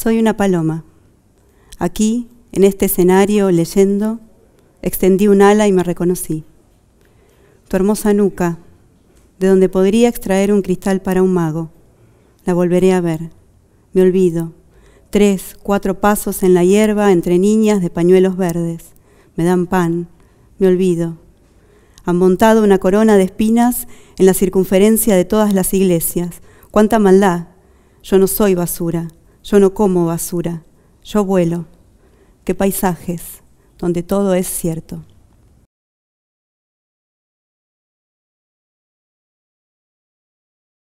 Soy una paloma. Aquí, en este escenario, leyendo, extendí un ala y me reconocí. Tu hermosa nuca, de donde podría extraer un cristal para un mago. La volveré a ver. Me olvido. Tres, cuatro pasos en la hierba entre niñas de pañuelos verdes. Me dan pan. Me olvido. Han montado una corona de espinas en la circunferencia de todas las iglesias. ¡Cuánta maldad! Yo no soy basura. Yo no como basura, yo vuelo. Qué paisajes, donde todo es cierto.